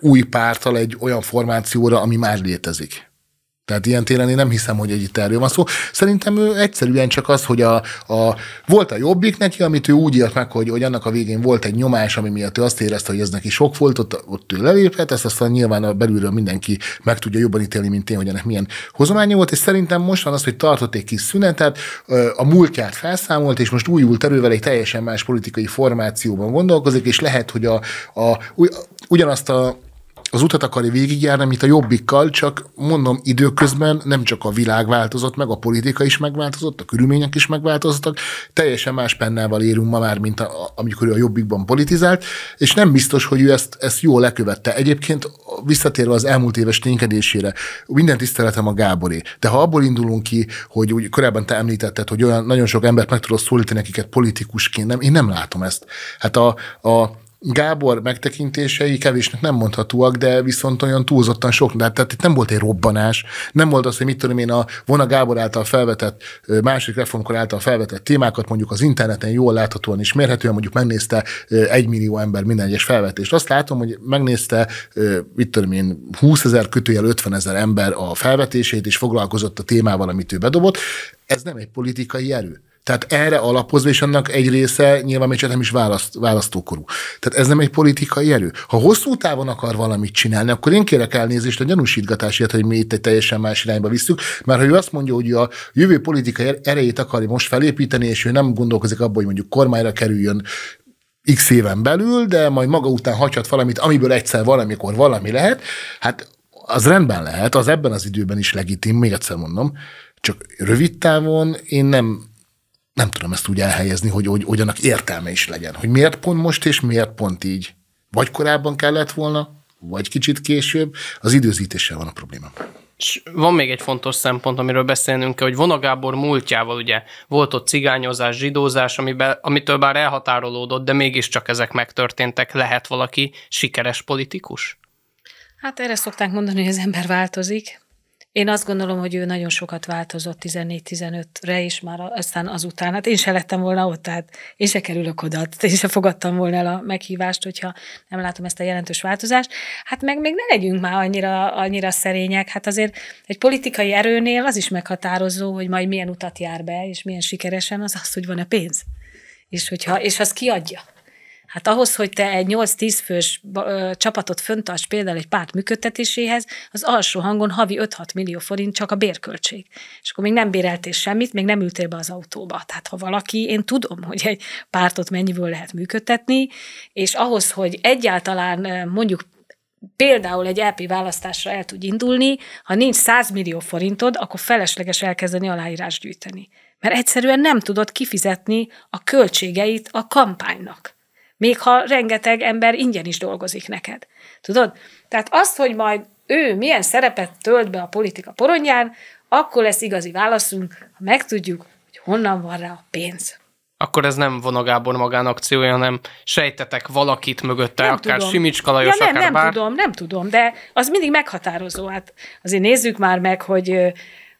új pártal egy olyan formációra, ami már létezik. Tehát ilyen téren én nem hiszem, hogy egy itt erről van szó. Szerintem ő egyszerűen csak az, hogy a, a, volt a jobbik neki, amit ő úgy írt meg, hogy, hogy annak a végén volt egy nyomás, ami miatt ő azt érezte, hogy ez neki sok volt, ott, ott ő lelépett, ezt aztán nyilván a belülről mindenki meg tudja jobban ítélni, mint én, hogy ennek milyen hozománya volt, és szerintem most van az, hogy tartott egy kis szünetet, a múltját felszámolt, és most újult erővel egy teljesen más politikai formációban gondolkozik, és lehet, hogy a, a, ugyanazt a az utat akarja végigjárni, mint a jobbikkal, csak mondom, időközben nem csak a világ változott meg, a politika is megváltozott, a körülmények is megváltoztak, teljesen más pennával érünk ma már, mint a, amikor ő a jobbikban politizált, és nem biztos, hogy ő ezt, ezt jól lekövette. Egyébként visszatérve az elmúlt éves ténykedésére, minden tiszteletem a Gáboré, de ha abból indulunk ki, hogy úgy korábban te említetted, hogy olyan nagyon sok embert meg tudod szólítani, akiket politikusként nem, én nem látom ezt. Hát a, a Gábor megtekintései kevésnek nem mondhatóak, de viszont olyan túlzottan sok, de tehát itt nem volt egy robbanás, nem volt az, hogy mit tudom én, a Vona Gábor által felvetett, másik reformkor által felvetett témákat mondjuk az interneten jól láthatóan is, mérhetően mondjuk megnézte egy millió ember minden egyes felvetést. Azt látom, hogy megnézte, mit tudom én, 20 ezer kötőjel 50 ezer ember a felvetését, és foglalkozott a témával, amit ő bedobott. Ez nem egy politikai erő tehát erre alapozva, és annak egy része nyilván még csak nem is választ, választókorú. Tehát ez nem egy politikai erő. Ha hosszú távon akar valamit csinálni, akkor én kérek elnézést a gyanúsítgatásért, hogy mi itt egy teljesen más irányba visszük, mert ha ő azt mondja, hogy a jövő politikai er-, erejét akarja most felépíteni, és ő nem gondolkozik abban, hogy mondjuk kormányra kerüljön, x éven belül, de majd maga után hagyhat valamit, amiből egyszer valamikor valami lehet, hát az rendben lehet, az ebben az időben is legitim, még egyszer mondom, csak rövid távon én nem nem tudom ezt úgy elhelyezni, hogy, hogy, hogy annak értelme is legyen. Hogy miért pont most, és miért pont így. Vagy korábban kellett volna, vagy kicsit később. Az időzítéssel van a probléma. És van még egy fontos szempont, amiről beszélnünk kell, hogy Vona Gábor múltjával ugye volt ott cigányozás, zsidózás, amiben, amitől bár elhatárolódott, de mégiscsak ezek megtörténtek. Lehet valaki sikeres politikus? Hát erre szokták mondani, hogy az ember változik. Én azt gondolom, hogy ő nagyon sokat változott 14-15-re, és már aztán azután, hát én se lettem volna ott, tehát én se kerülök oda, én se fogadtam volna el a meghívást, hogyha nem látom ezt a jelentős változást. Hát meg még ne legyünk már annyira, annyira szerények, hát azért egy politikai erőnél az is meghatározó, hogy majd milyen utat jár be, és milyen sikeresen az az, hogy van-e pénz. És, hogyha, és az kiadja. Hát ahhoz, hogy te egy 8-10 fős csapatot föntarts például egy párt működtetéséhez, az alsó hangon havi 5-6 millió forint csak a bérköltség. És akkor még nem béreltél semmit, még nem ültél be az autóba. Tehát ha valaki, én tudom, hogy egy pártot mennyiből lehet működtetni, és ahhoz, hogy egyáltalán mondjuk például egy LP választásra el tud indulni, ha nincs 100 millió forintod, akkor felesleges elkezdeni aláírás gyűjteni. Mert egyszerűen nem tudod kifizetni a költségeit a kampánynak. Még ha rengeteg ember ingyen is dolgozik neked. Tudod? Tehát azt, hogy majd ő milyen szerepet tölt be a politika poronyán, akkor lesz igazi válaszunk, ha megtudjuk, hogy honnan van rá a pénz akkor ez nem vonogábor magánakciója, hanem sejtetek valakit mögötte, nem akár tudom. Simicska Lajos, ja, nem, akár nem bár... tudom, nem tudom, de az mindig meghatározó. Hát azért nézzük már meg, hogy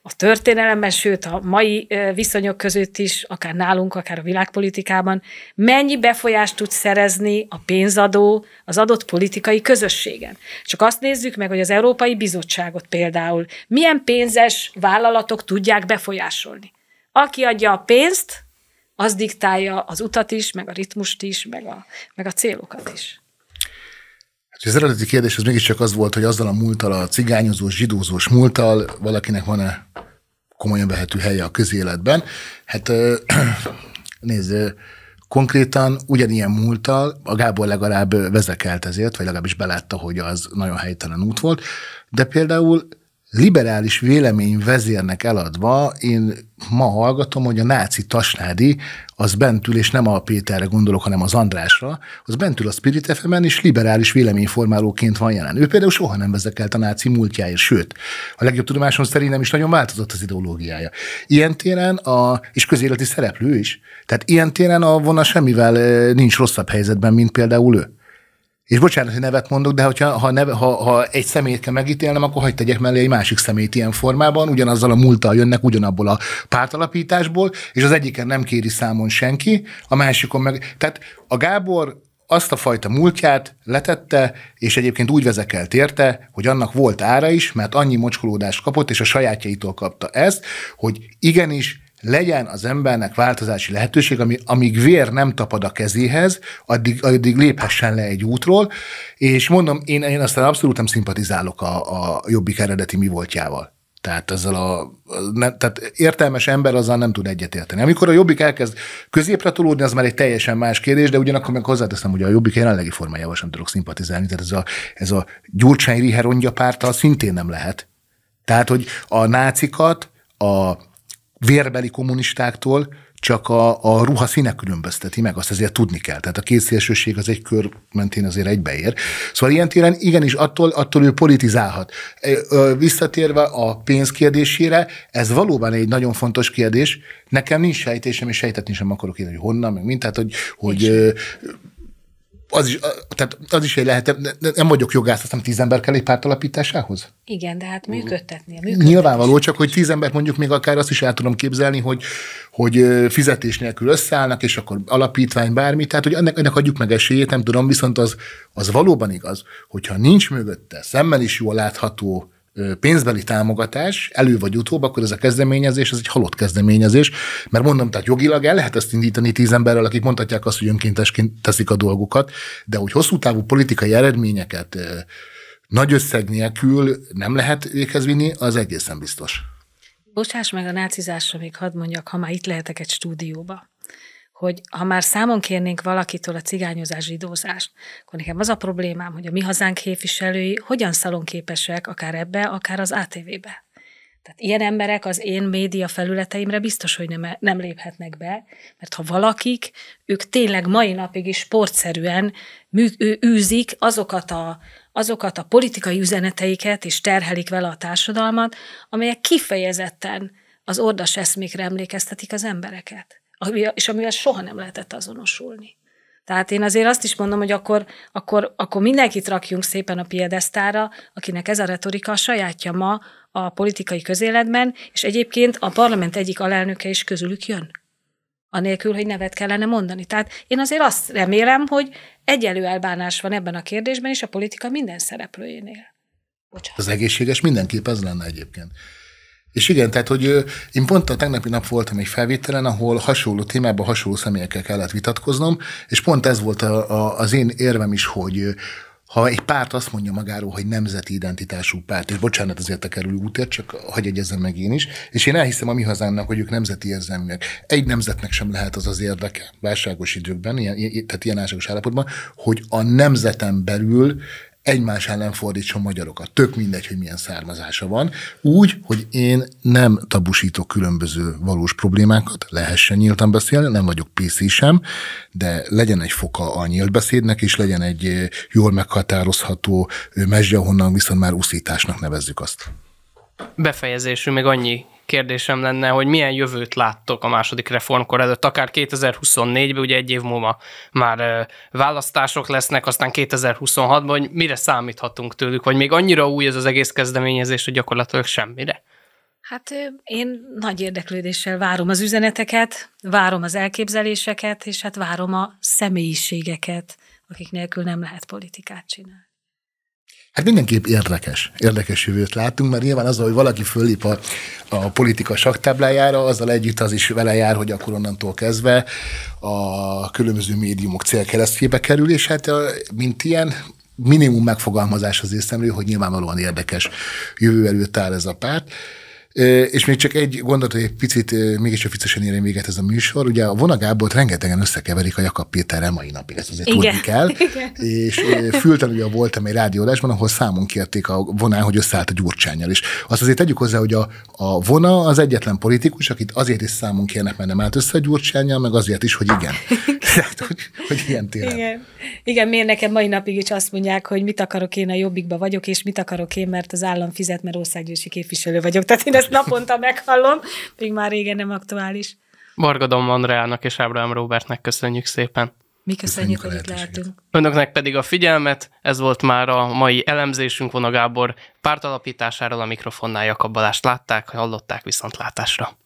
a történelemben, sőt a mai viszonyok között is, akár nálunk, akár a világpolitikában, mennyi befolyást tud szerezni a pénzadó az adott politikai közösségen. Csak azt nézzük meg, hogy az Európai Bizottságot például milyen pénzes vállalatok tudják befolyásolni. Aki adja a pénzt, az diktálja az utat is, meg a ritmust is, meg a, meg a célokat is. Hát az eredeti kérdés az mégiscsak az volt, hogy azzal a múltal, a cigányozós, zsidózós múltal valakinek van-e komolyan vehető helye a közéletben. Hát nézd, konkrétan ugyanilyen múltal, a Gábor legalább vezekelt ezért, vagy legalábbis belátta, hogy az nagyon helytelen út volt, de például liberális vélemény vezérnek eladva, én ma hallgatom, hogy a náci tasnádi az bentül, és nem a Péterre gondolok, hanem az Andrásra, az bentül a Spirit fm és liberális véleményformálóként van jelen. Ő például soha nem vezekelt a náci múltjáért, sőt, a legjobb tudomásom szerint nem is nagyon változott az ideológiája. Ilyen téren, a, és közéleti szereplő is, tehát ilyen téren a vona semmivel eh, nincs rosszabb helyzetben, mint például ő. És bocsánat, hogy nevet mondok, de hogyha, ha, neve, ha, ha egy személyt kell megítélnem, akkor hagyd tegyek mellé egy másik szemét ilyen formában, ugyanazzal a múltal jönnek, ugyanabból a pártalapításból, és az egyiken nem kéri számon senki, a másikon meg... Tehát a Gábor azt a fajta múltját letette, és egyébként úgy vezekelt érte, hogy annak volt ára is, mert annyi mocskolódást kapott, és a sajátjaitól kapta ezt, hogy igenis legyen az embernek változási lehetőség, ami, amíg vér nem tapad a kezéhez, addig, addig léphessen le egy útról, és mondom, én, én aztán abszolút nem szimpatizálok a, a jobbik eredeti mi voltjával. Tehát, ezzel a, ne, tehát értelmes ember azzal nem tud egyetérteni. Amikor a jobbik elkezd középre tolódni, az már egy teljesen más kérdés, de ugyanakkor meg hozzáteszem, hogy a jobbik jelenlegi formájával sem tudok szimpatizálni. Tehát ez a, ez a Gyurcsány Riher pártal szintén nem lehet. Tehát, hogy a nácikat, a vérbeli kommunistáktól csak a, a ruha színe különbözteti meg, azt azért tudni kell. Tehát a két szélsőség az egy kör mentén azért egybeér. Szóval ilyen téren igenis attól, attól ő politizálhat. Visszatérve a pénz kérdésére, ez valóban egy nagyon fontos kérdés. Nekem nincs sejtésem, és sejtetni sem akarok én, hogy honnan, meg mint. Tehát, hogy, hogy az is, tehát az is egy lehet, nem vagyok jogász, aztán tíz ember kell egy párt alapításához? Igen, de hát működtetni. működtetni Nyilvánvaló, csak hogy tíz ember mondjuk még akár azt is el tudom képzelni, hogy, hogy fizetés nélkül összeállnak, és akkor alapítvány bármi, tehát hogy ennek, ennek adjuk meg esélyét, nem tudom, viszont az, az valóban igaz, hogyha nincs mögötte, szemmel is jól látható pénzbeli támogatás elő vagy utóbb, akkor ez a kezdeményezés, ez egy halott kezdeményezés, mert mondom, tehát jogilag el lehet ezt indítani tíz emberrel, akik mondhatják azt, hogy önkéntesként teszik a dolgukat, de hogy hosszú távú politikai eredményeket nagy összeg nélkül nem lehet véghez vinni, az egészen biztos. Bocsáss meg a nácizásra, még hadd mondjak, ha már itt lehetek egy stúdióba hogy ha már számon kérnénk valakitől a cigányozás, zsidózást, akkor nekem az a problémám, hogy a mi hazánk képviselői hogyan szalonképesek akár ebbe, akár az ATV-be. Tehát ilyen emberek az én média felületeimre biztos, hogy nem, nem léphetnek be, mert ha valakik, ők tényleg mai napig is sportszerűen mű, ő, űzik azokat a, azokat a politikai üzeneteiket, és terhelik vele a társadalmat, amelyek kifejezetten az ordas eszmékre emlékeztetik az embereket és amivel soha nem lehetett azonosulni. Tehát én azért azt is mondom, hogy akkor, akkor, akkor mindenkit rakjunk szépen a piedesztára, akinek ez a retorika a sajátja ma a politikai közéletben, és egyébként a parlament egyik alelnöke is közülük jön. Anélkül, hogy nevet kellene mondani. Tehát én azért azt remélem, hogy egyelő elbánás van ebben a kérdésben, és a politika minden szereplőjénél. Bocsánat. Az egészséges mindenképp ez lenne egyébként. És igen, tehát, hogy én pont a tegnapi nap voltam egy felvételen, ahol hasonló témában hasonló személyekkel kellett vitatkoznom, és pont ez volt a, a, az én érvem is, hogy ha egy párt azt mondja magáról, hogy nemzeti identitású párt, és bocsánat azért a kerülő útért, csak hagyj egyezzem meg én is, és én elhiszem a mi hazának, hogy ők nemzeti érzelműek. Egy nemzetnek sem lehet az az érdeke válságos időkben, ilyen, tehát ilyen válságos állapotban, hogy a nemzeten belül egymás ellen fordítson magyarokat. Tök mindegy, hogy milyen származása van. Úgy, hogy én nem tabusítok különböző valós problémákat, lehessen nyíltan beszélni, nem vagyok PC sem, de legyen egy foka a nyílt beszédnek, és legyen egy eh, jól meghatározható eh, mesdje, ahonnan viszont már uszításnak nevezzük azt. Befejezésű még annyi kérdésem lenne, hogy milyen jövőt láttok a második reformkor előtt, akár 2024-ben, ugye egy év múlva már választások lesznek, aztán 2026-ban, hogy mire számíthatunk tőlük, vagy még annyira új ez az egész kezdeményezés, hogy gyakorlatilag semmire? Hát én nagy érdeklődéssel várom az üzeneteket, várom az elképzeléseket, és hát várom a személyiségeket, akik nélkül nem lehet politikát csinálni. Hát mindenképp érdekes, érdekes jövőt látunk, mert nyilván az, hogy valaki fölép a, a politika saktáblájára, azzal együtt az is vele jár, hogy akkor onnantól kezdve a különböző médiumok célkeresztjébe kerül, és hát mint ilyen minimum megfogalmazás az észemről, hogy nyilvánvalóan érdekes jövő előtt áll ez a párt. És még csak egy gondot, hogy egy picit a viccesen érjen véget ez a műsor. Ugye a vonagábot rengetegen összekeverik a Jakab Péterre mai napig, ezt azért tudni kell. És fültem, ugye voltam egy rádióadásban, ahol számon kérték a vonán, hogy összeállt a gyurcsányjal is. Azt azért tegyük hozzá, hogy a, a vona az egyetlen politikus, akit azért is számon kérnek, mert nem állt össze a gyurcsányjal, meg azért is, hogy igen. Tehát, hogy, hogy ilyen tényleg. Igen. igen, miért nekem mai napig is azt mondják, hogy mit akarok én a jobbikba vagyok, és mit akarok én, mert az állam fizet, mert országgyűlési képviselő vagyok. Tehát én ezt ezt naponta meghallom, még már régen nem aktuális. Margadom Andreának és Ábraham Robertnek köszönjük szépen. Mi köszönjük, hogy itt lehetünk. Önöknek pedig a figyelmet, ez volt már a mai elemzésünk, vonagábor. Gábor pártalapításáról a mikrofonnál Jakab látták, hallották viszontlátásra.